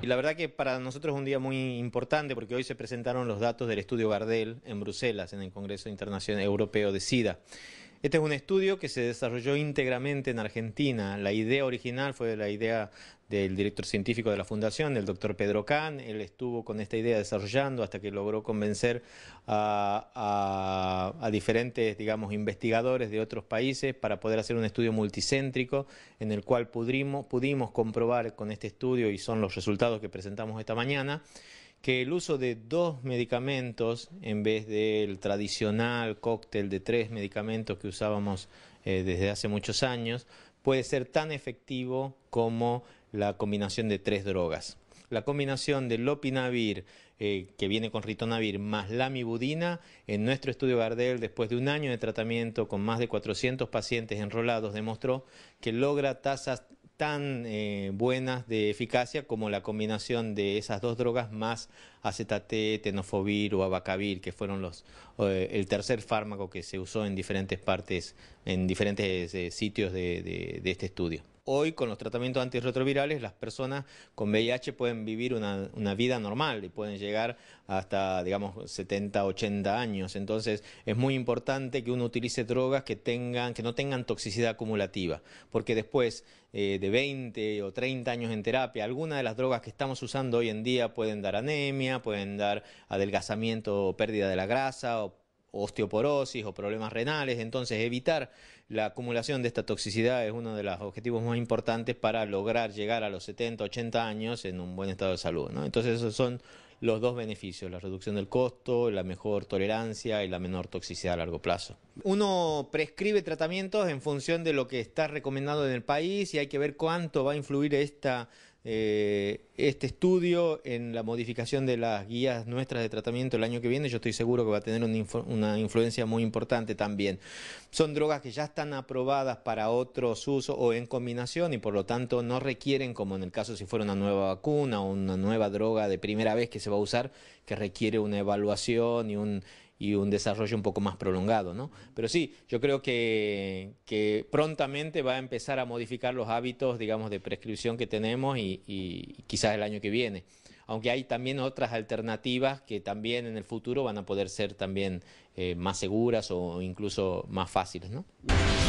Y la verdad que para nosotros es un día muy importante porque hoy se presentaron los datos del estudio Gardel en Bruselas, en el Congreso Internacional Europeo de SIDA. Este es un estudio que se desarrolló íntegramente en Argentina. La idea original fue la idea del director científico de la fundación, el doctor Pedro Can. Él estuvo con esta idea desarrollando hasta que logró convencer a, diferentes, digamos, investigadores de otros países para poder hacer un estudio multicéntrico en el cual pudimos comprobar con este estudio, y son los resultados que presentamos esta mañana, que el uso de dos medicamentos en vez del tradicional cóctel de tres medicamentos que usábamos eh, desde hace muchos años puede ser tan efectivo como la combinación de tres drogas. La combinación de lopinavir, eh, que viene con ritonavir, más lamibudina, en nuestro estudio Gardel, después de un año de tratamiento con más de 400 pacientes enrolados, demostró que logra tasas tan eh, buenas de eficacia como la combinación de esas dos drogas más acetate, tenofovir o abacavir, que fueron los, eh, el tercer fármaco que se usó en diferentes partes, en diferentes eh, sitios de este estudio hoy con los tratamientos antirretrovirales las personas con VIH pueden vivir una, vida normal y pueden llegar hasta, digamos, 70, 80 años. Entonces es muy importante que uno utilice drogas que, tengan, que no tengan toxicidad acumulativa, porque después eh, de 20 o 30 años en terapia, algunas de las drogas que estamos usando hoy en día pueden dar anemia, pueden dar adelgazamiento o pérdida de la grasa o osteoporosis o problemas renales. Entonces, evitar la acumulación de esta toxicidad es uno de los objetivos más importantes para lograr llegar a los 70, 80 años en un buen estado de salud. Entonces, esos son los dos beneficios, la reducción del costo, la mejor tolerancia y la menor toxicidad a largo plazo. Uno prescribe tratamientos en función de lo que está recomendado en el país y hay que ver cuánto va a influir esta eh, este estudio en la modificación de las guías nuestras de tratamiento el año que viene, yo estoy seguro que va a tener una influencia muy importante también. Son drogas que ya están aprobadas para otros usos o en combinación y por lo tanto no requieren, como en el caso si fuera una nueva vacuna o una nueva droga de primera vez que se va a usar, que requiere una evaluación y un y un desarrollo un poco más prolongado. ¿no? Pero sí, yo creo que, prontamente va a empezar a modificar los hábitos, digamos, de prescripción que tenemos y, quizás el año que viene. Aunque hay también otras alternativas que también en el futuro van a poder ser también eh, más seguras o incluso más fáciles. ¿no?